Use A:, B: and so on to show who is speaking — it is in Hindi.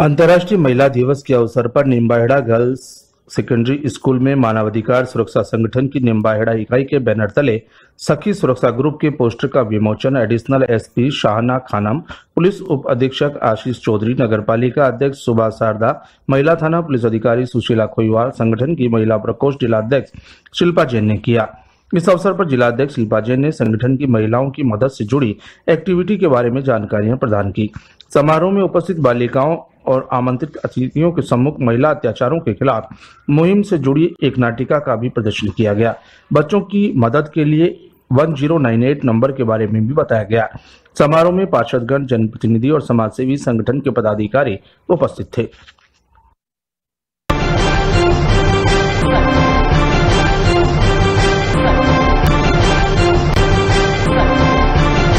A: अंतर्राष्ट्रीय महिला दिवस के अवसर पर निम्बाहेड़ा गर्ल्स सेकेंडरी स्कूल में मानवाधिकार सुरक्षा संगठन की निम्बाहेड़ा इकाई के बैनर तले सखी सुरक्षा ग्रुप के पोस्टर का विमोचन additional SP Shahna Khanam police उप अधीक्षक आशीष चौधरी नगरपालिका अध्यक्ष सुभाष शारदा महिला थाना पुलिस अधिकारी सुशीला खोईवाल संगठन की महिला प्रकोष्ठ जिलाध्यक्ष शिल्पा जैन ने किया इस अवसर पर जिलाध्यक्ष शिल्पा जैन ने संगठन की महिलाओं की मदद से जुड़ी एक्टिविटी के बारे में जानकारियां प्रदान की समारोह में उपस्थित बालिकाओं और आमंत्रित अतिथियों के सम्मुख महिला अत्याचारों के खिलाफ मुहिम से जुड़ी एक नाटिका का भी प्रदर्शन किया गया बच्चों की मदद के लिए 1098 नंबर के बारे में भी बताया गया समारोह में पार्षदगण जनप्रतिनिधि और समाजसेवी संगठन के पदाधिकारी उपस्थित थे